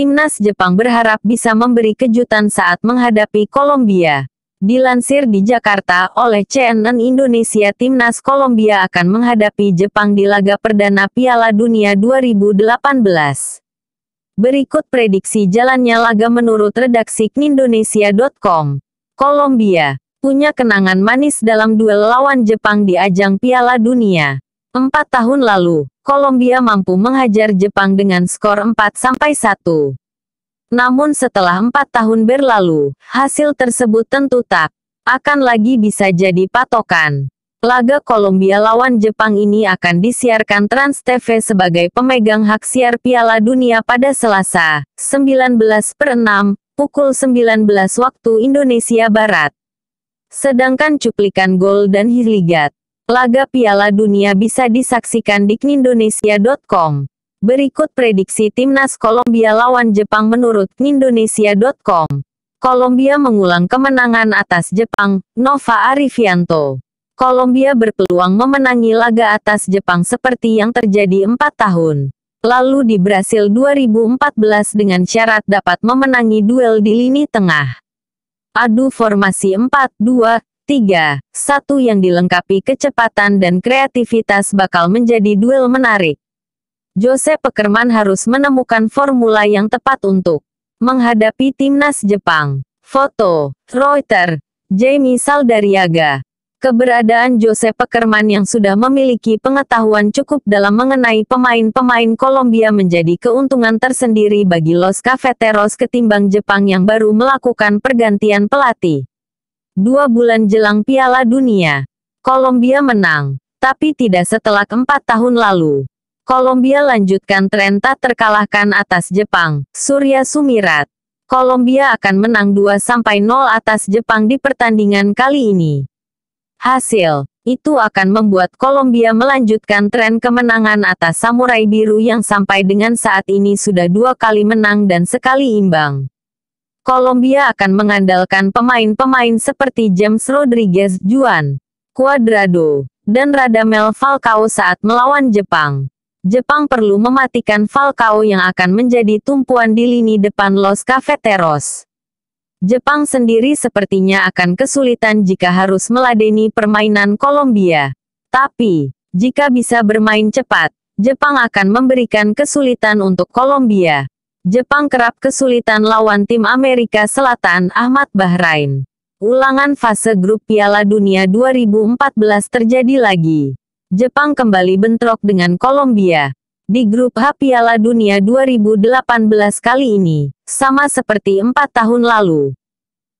Timnas Jepang berharap bisa memberi kejutan saat menghadapi Kolombia. Dilansir di Jakarta oleh CNN Indonesia Timnas Kolombia akan menghadapi Jepang di laga perdana Piala Dunia 2018. Berikut prediksi jalannya laga menurut redaksi Indonesia.com. Kolombia punya kenangan manis dalam duel lawan Jepang di ajang Piala Dunia. Empat tahun lalu, Kolombia mampu menghajar Jepang dengan skor 4-1. Namun setelah 4 tahun berlalu, hasil tersebut tentu tak akan lagi bisa jadi patokan. Laga Kolombia lawan Jepang ini akan disiarkan Trans TV sebagai pemegang hak siar Piala Dunia pada Selasa, 19 6, pukul 19 waktu Indonesia Barat. Sedangkan cuplikan gol dan hiligat Laga Piala Dunia bisa disaksikan di knindonesia.com. Berikut prediksi timnas Kolombia lawan Jepang menurut knindonesia.com. Kolombia mengulang kemenangan atas Jepang, Nova Arifianto. Kolombia berpeluang memenangi laga atas Jepang seperti yang terjadi empat tahun lalu di Brasil 2014 dengan syarat dapat memenangi duel di lini tengah. Adu formasi 4 2 3, 1 yang dilengkapi kecepatan dan kreativitas bakal menjadi duel menarik. Jose Pekerman harus menemukan formula yang tepat untuk menghadapi timnas Jepang. Foto, Reuters, Jamie Saldariaga. Keberadaan Jose Pekerman yang sudah memiliki pengetahuan cukup dalam mengenai pemain-pemain Kolombia menjadi keuntungan tersendiri bagi Los Cafeteros ketimbang Jepang yang baru melakukan pergantian pelatih dua bulan jelang Piala Dunia. Kolombia menang, tapi tidak setelah empat tahun lalu. Kolombia lanjutkan tren tak terkalahkan atas Jepang, Surya Sumirat. Kolombia akan menang 2-0 atas Jepang di pertandingan kali ini. Hasil, itu akan membuat Kolombia melanjutkan tren kemenangan atas Samurai Biru yang sampai dengan saat ini sudah dua kali menang dan sekali imbang. Kolombia akan mengandalkan pemain-pemain seperti James Rodriguez Juan, Cuadrado, dan Radamel Falcao saat melawan Jepang. Jepang perlu mematikan Falcao yang akan menjadi tumpuan di lini depan Los Cafeteros. Jepang sendiri sepertinya akan kesulitan jika harus meladeni permainan Kolombia. Tapi, jika bisa bermain cepat, Jepang akan memberikan kesulitan untuk Kolombia. Jepang kerap kesulitan lawan tim Amerika Selatan Ahmad Bahrain. Ulangan fase grup Piala Dunia 2014 terjadi lagi. Jepang kembali bentrok dengan Kolombia. Di grup H Piala Dunia 2018 kali ini, sama seperti empat tahun lalu.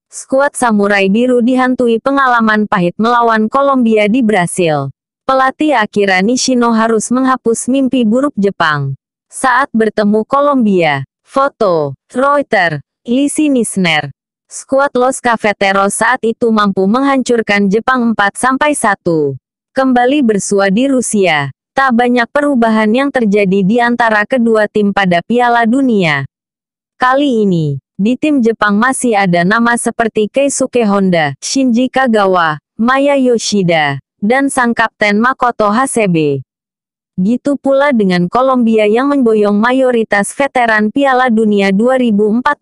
Skuad Samurai Biru dihantui pengalaman pahit melawan Kolombia di Brasil. Pelatih Akira Nishino harus menghapus mimpi buruk Jepang. Saat bertemu Kolombia, Foto, Reuters, Lisi Nisner. Skuad Los Cafeteros saat itu mampu menghancurkan Jepang 4-1. Kembali bersua di Rusia. Tak banyak perubahan yang terjadi di antara kedua tim pada Piala Dunia. Kali ini, di tim Jepang masih ada nama seperti Keisuke Honda, Shinji Kagawa, Maya Yoshida, dan sang kapten Makoto Hasebe. Gitu pula dengan Kolombia yang memboyong mayoritas veteran Piala Dunia 2014.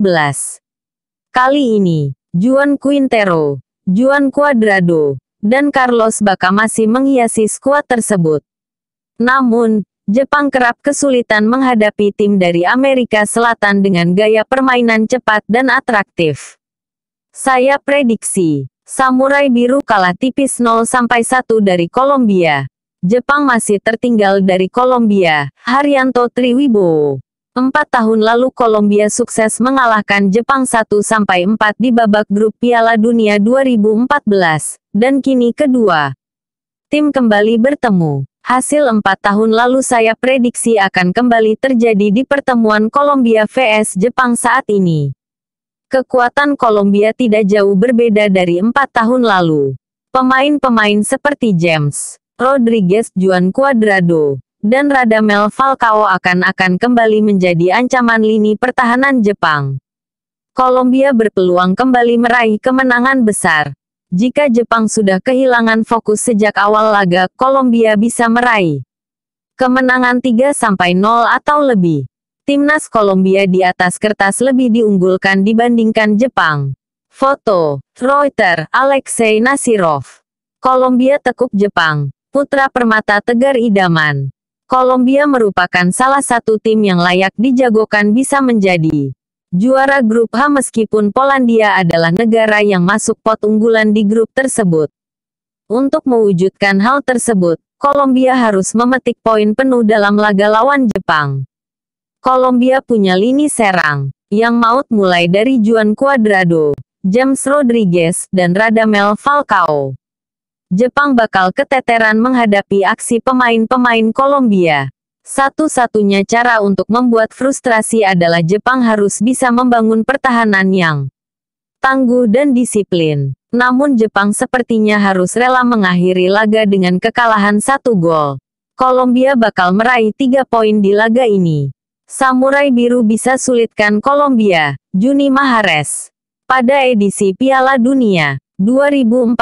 Kali ini, Juan Quintero, Juan Cuadrado, dan Carlos Baca masih menghiasi skuad tersebut. Namun, Jepang kerap kesulitan menghadapi tim dari Amerika Selatan dengan gaya permainan cepat dan atraktif. Saya prediksi, Samurai Biru kalah tipis 0-1 dari Kolombia, Jepang masih tertinggal dari Kolombia, Haryanto Triwibo. Empat tahun lalu Kolombia sukses mengalahkan Jepang 1-4 di babak grup Piala Dunia 2014, dan kini kedua. Tim kembali bertemu. Hasil empat tahun lalu saya prediksi akan kembali terjadi di pertemuan Kolombia vs Jepang saat ini. Kekuatan Kolombia tidak jauh berbeda dari empat tahun lalu. Pemain-pemain seperti James, Rodriguez Juan Cuadrado, dan Radamel Falcao akan-akan kembali menjadi ancaman lini pertahanan Jepang. Kolombia berpeluang kembali meraih kemenangan besar. Jika Jepang sudah kehilangan fokus sejak awal laga, Kolombia bisa meraih kemenangan 3-0 atau lebih. Timnas Kolombia di atas kertas lebih diunggulkan dibandingkan Jepang. Foto, Reuters, Alexei Nasirov. Kolombia tekuk Jepang putra permata tegar idaman. Kolombia merupakan salah satu tim yang layak dijagokan bisa menjadi juara grup H meskipun Polandia adalah negara yang masuk pot unggulan di grup tersebut. Untuk mewujudkan hal tersebut, Kolombia harus memetik poin penuh dalam laga lawan Jepang. Kolombia punya lini serang, yang maut mulai dari Juan Cuadrado, James Rodriguez, dan Radamel Falcao. Jepang bakal keteteran menghadapi aksi pemain-pemain Kolombia. Satu-satunya cara untuk membuat frustrasi adalah Jepang harus bisa membangun pertahanan yang tangguh dan disiplin. Namun Jepang sepertinya harus rela mengakhiri laga dengan kekalahan satu gol. Kolombia bakal meraih tiga poin di laga ini. Samurai Biru bisa sulitkan Kolombia, Juni Mahares. Pada edisi Piala Dunia, 2014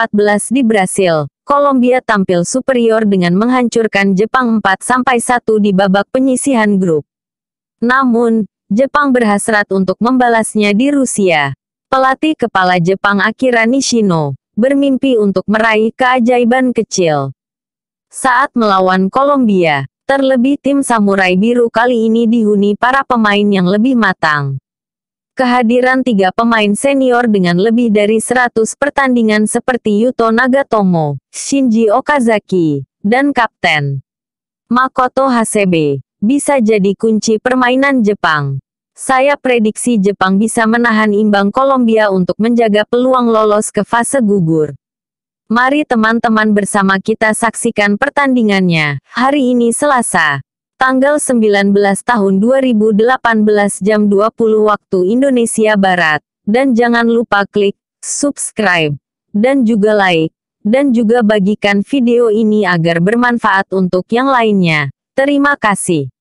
di Brasil, Kolombia tampil superior dengan menghancurkan Jepang 4-1 di babak penyisihan grup. Namun, Jepang berhasrat untuk membalasnya di Rusia. Pelatih kepala Jepang Akira Nishino, bermimpi untuk meraih keajaiban kecil. Saat melawan Kolombia, terlebih tim Samurai Biru kali ini dihuni para pemain yang lebih matang. Kehadiran tiga pemain senior dengan lebih dari 100 pertandingan seperti Yuto Nagatomo, Shinji Okazaki, dan Kapten Makoto Hasebe, bisa jadi kunci permainan Jepang. Saya prediksi Jepang bisa menahan imbang Kolombia untuk menjaga peluang lolos ke fase gugur. Mari teman-teman bersama kita saksikan pertandingannya, hari ini Selasa, tanggal 19 tahun 2018 jam 20 waktu Indonesia Barat. Dan jangan lupa klik subscribe, dan juga like, dan juga bagikan video ini agar bermanfaat untuk yang lainnya. Terima kasih.